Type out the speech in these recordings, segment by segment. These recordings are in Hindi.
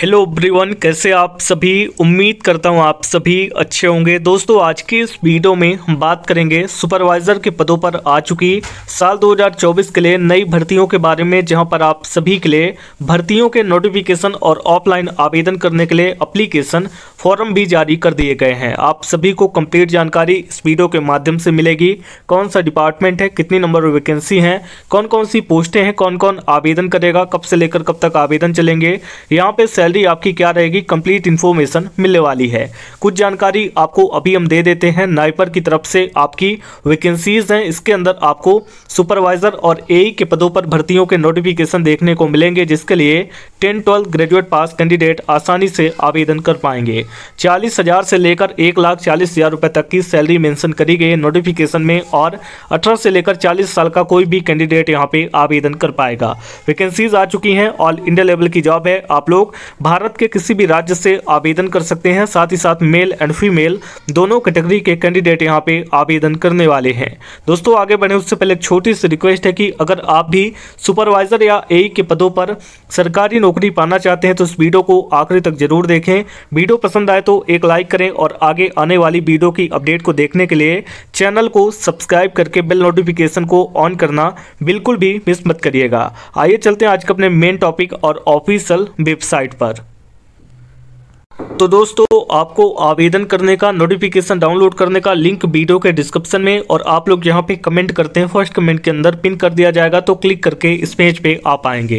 हेलो एवरीवन कैसे आप सभी उम्मीद करता हूं आप सभी अच्छे होंगे दोस्तों आज की इस वीडियो में हम बात करेंगे सुपरवाइज़र के पदों पर आ चुकी साल 2024 के लिए नई भर्तियों के बारे में जहां पर आप सभी के लिए भर्तियों के नोटिफिकेशन और ऑफलाइन आवेदन करने के लिए अप्लीकेशन फॉर्म भी जारी कर दिए गए हैं आप सभी को कम्प्लीट जानकारी इस वीडियो के माध्यम से मिलेगी कौन सा डिपार्टमेंट है कितनी नंबर वैकेंसी हैं कौन कौन सी पोस्टें हैं कौन कौन आवेदन करेगा कब से लेकर कब तक आवेदन चलेंगे यहाँ पर सैलरी आपकी क्या रहेगी कंप्लीट इन्फॉर्मेशन मिलने वाली है कुछ जानकारी आपको अभी हम दे देते हैं नाइपर की तरफ से आपकी वैकेंसीज हैं इसके अंदर आपको सुपरवाइजर और ए के पदों पर भर्तियों के नोटिफिकेशन देखने को मिलेंगे जिसके लिए ten twelfth graduate pass candidate आसानी से आवेदन कर पाएंगे चालीस से लेकर एक तक की सैलरी मैंशन करी गई नोटिफिकेशन में और अठारह से लेकर चालीस साल का कोई भी कैंडिडेट यहाँ पे आवेदन कर पाएगा वैकेंसीज आ चुकी हैं ऑल इंडिया लेवल की जॉब है आप लोग भारत के किसी भी राज्य से आवेदन कर सकते हैं साथ ही साथ मेल एंड फीमेल दोनों कैटेगरी के कैंडिडेट यहाँ पे आवेदन करने वाले हैं दोस्तों आगे बढ़े उससे पहले एक छोटी सी रिक्वेस्ट है कि अगर आप भी सुपरवाइजर या ए के पदों पर सरकारी नौकरी पाना चाहते हैं तो इस वीडियो को आखिरी तक जरूर देखें वीडियो पसंद आए तो एक लाइक करें और आगे आने वाली वीडियो की अपडेट को देखने के लिए चैनल को सब्सक्राइब करके बेल नोटिफिकेशन को ऑन करना बिल्कुल भी मिस मत करिएगा आइए चलते हैं आज के अपने मेन टॉपिक और ऑफिशियल वेबसाइट पर 着。तो दोस्तों आपको आवेदन करने का नोटिफिकेशन डाउनलोड करने का लिंक वीडियो के डिस्क्रिप्शन में और आप लोग यहाँ पे कमेंट करते हैं फर्स्ट कमेंट के अंदर पिन कर दिया जाएगा तो क्लिक करके इस पेज पे आप आएंगे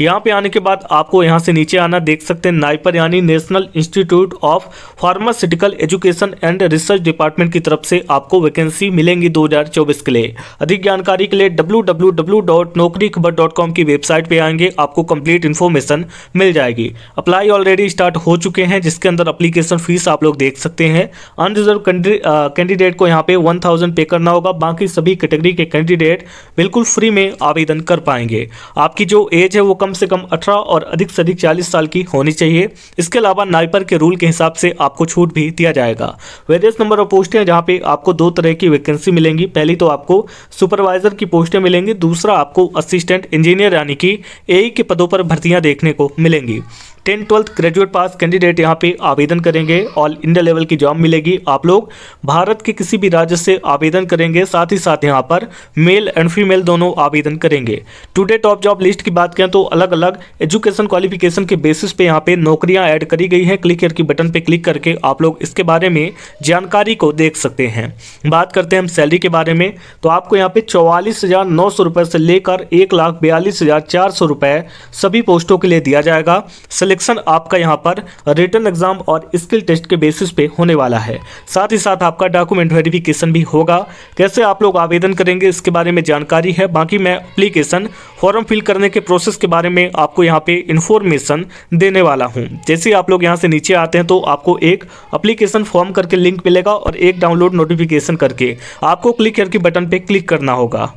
यहाँ पे आने के बाद आपको यहाँ से नीचे आना देख सकते हैं नाइपर यानी National Institute of Pharmaceutical Education and Research department की तरफ से आपको वैकेंसी मिलेंगी दो के लिए अधिक जानकारी के लिए डब्ल्यू की वेबसाइट पर आएंगे आपको कंप्लीट इन्फॉर्मेशन मिल जाएगी अप्लाई ऑलरेडी स्टार्ट हो चुके हैं जिसके इसके अंदर अप्लीकेशन फीस आप लोग देख सकते हैं अनरिजर्व कैंडिडेट uh, को यहाँ पे वन थाउजेंड पे करना होगा बाकी सभी कैटेगरी के कैंडिडेट बिल्कुल फ्री में आवेदन कर पाएंगे आपकी जो एज है वो कम से कम अठारह और अधिक से अधिक चालीस साल की होनी चाहिए इसके अलावा नाइपर के रूल के हिसाब से आपको छूट भी दिया जाएगा वेरियस नंबर ऑफ पोस्टें जहाँ पे आपको दो तरह की वैकेंसी मिलेंगी पहली तो आपको सुपरवाइजर की पोस्टें मिलेंगी दूसरा आपको असिस्टेंट इंजीनियर यानी कि ए के पदों पर भर्तियां देखने को मिलेंगी tenth twelfth graduate pass candidate यहाँ पे आवेदन करेंगे ऑल इंडिया लेवल की जॉब मिलेगी आप लोग भारत के किसी भी राज्य से आवेदन करेंगे साथ ही साथ यहाँ पर मेल एंड फीमेल दोनों आवेदन करेंगे टुडे टॉप जॉब लिस्ट की बात करें तो अलग अलग एजुकेशन क्वालिफिकेशन के बेसिस पे यहाँ पे नौकरियाँ ऐड करी गई हैं क्लिक की बटन पे क्लिक करके आप लोग इसके बारे में जानकारी को देख सकते हैं बात करते हैं हम सैलरी के बारे में तो आपको यहाँ पे चौवालीस हज़ार नौ सौ से लेकर एक लाख बयालीस हज़ार चार सौ सभी पोस्टों के लिए दिया जाएगा सिलेक्शन आपका यहाँ पर रिटर्न एग्जाम और स्किल टेस्ट के बेसिस पे होने वाला है साथ ही साथ आपका डॉक्यूमेंट वेरिफिकेशन भी होगा कैसे आप लोग आवेदन करेंगे इसके बारे में जानकारी है बाकी मैं अप्लीकेशन फॉर्म फिल करने के प्रोसेस के बारे में आपको यहाँ पे इन्फॉर्मेशन देने वाला हूँ जैसे आप लोग यहाँ से नीचे आते हैं तो आपको एक अप्लीकेशन फॉर्म करके लिंक मिलेगा और एक डाउनलोड नोटिफिकेशन करके आपको क्लिक करके बटन पर क्लिक करना होगा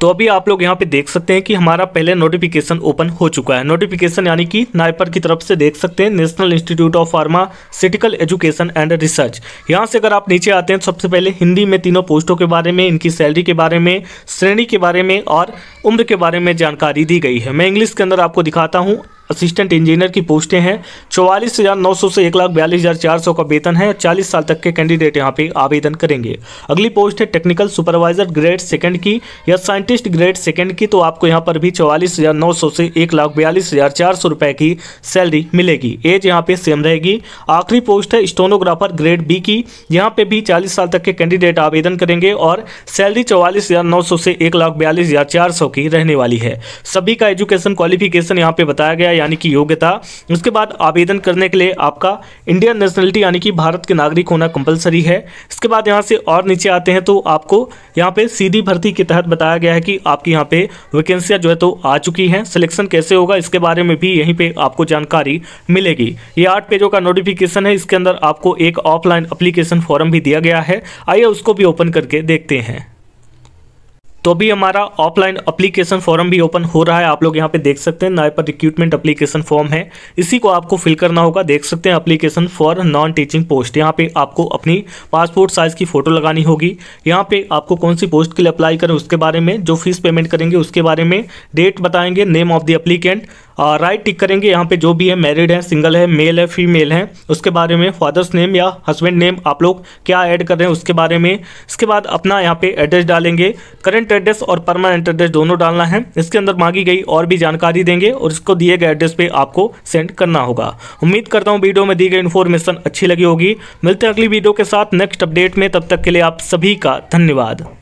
तो अभी आप लोग यहाँ पे देख सकते हैं कि हमारा पहले नोटिफिकेशन ओपन हो चुका है नोटिफिकेशन यानी कि नाइपर की तरफ से देख सकते हैं National Institute of Pharmaceutical Education and Research यहाँ से अगर आप नीचे आते हैं तो सबसे पहले हिंदी में तीनों पोस्टों के बारे में इनकी सैलरी के बारे में श्रेणी के बारे में और उम्र के बारे में जानकारी दी गई है मैं इंग्लिश के अंदर आपको दिखाता हूँ असिस्टेंट इंजीनियर की पोस्टें हैं चौवालीस हज़ार नौ सौ से एक लाख बयालीस हज़ार चार सौ का वेतन है और चालीस साल तक के कैंडिडेट यहाँ पे आवेदन करेंगे अगली पोस्ट है टेक्निकल सुपरवाइजर ग्रेड सेकंड की या साइंटिस्ट ग्रेड सेकंड की तो आपको यहाँ पर भी चौवालीस हज़ार नौ सौ से एक लाख बयालीस हज़ार चार सौ रुपए की सैलरी मिलेगी एज यहाँ पे सेम रहेगी आखिरी पोस्ट है स्टोनोग्राफर ग्रेड बी की यहाँ पे भी चालीस साल तक के कैंडिडेट आवेदन करेंगे और सैलरी चौवालीस हज़ार नौ सौ से एक लाख बयालीस हज़ार चार सौ की रहने वाली है सभी का एजुकेशन क्वालिफिकेशन यहाँ पे बताया गया यानी कि योग्यता उसके बाद आवेदन करने के लिए आपका इंडियन नेशनलिटी यानी कि भारत के नागरिक होना कंपलसरी है इसके बाद यहाँ से और नीचे आते हैं तो आपको यहाँ पे सीधी भर्ती के तहत बताया गया है कि आपकी यहाँ पे वैकेंसियाँ जो है तो आ चुकी हैं सिलेक्शन कैसे होगा इसके बारे में भी यहीं पर आपको जानकारी मिलेगी ये आठ पेजों का नोटिफिकेशन है इसके अंदर आपको एक ऑफलाइन अप्लीकेशन फॉर्म भी दिया गया है आइए उसको भी ओपन करके देखते हैं तो अभी हमारा ऑफलाइन अप्लीकेशन फॉर्म भी ओपन हो रहा है आप लोग यहाँ पे देख सकते हैं नाय पर रिक्रूटमेंट अप्लीकेशन फॉर्म है इसी को आपको फिल करना होगा देख सकते हैं application for non teaching post यहाँ पे आपको अपनी पासपोर्ट साइज की फोटो लगानी होगी यहाँ पे आपको कौन सी पोस्ट के लिए अप्लाई करें उसके बारे में जो फीस पेमेंट करेंगे उसके बारे में डेट बताएंगे name of the applicant right tick करेंगे यहाँ पे जो भी है मैरिड है सिंगल है मेल है फीमेल है उसके बारे में फादर्स नेम या हस्बैंड नेम आप लोग क्या ऐड कर रहे हैं उसके बारे में इसके बाद अपना यहाँ पे एड्रेस डालेंगे करंट एड्रेस और परमानेंट एड्रेस दोनों डालना है इसके अंदर मांगी गई और भी जानकारी देंगे और इसको दिए गए एड्रेस पर आपको सेंड करना होगा उम्मीद करता हूँ वीडियो में दी गई इन्फॉर्मेशन अच्छी लगी होगी मिलते हैं अगली वीडियो के साथ नेक्स्ट अपडेट में तब तक के लिए आप सभी का धन्यवाद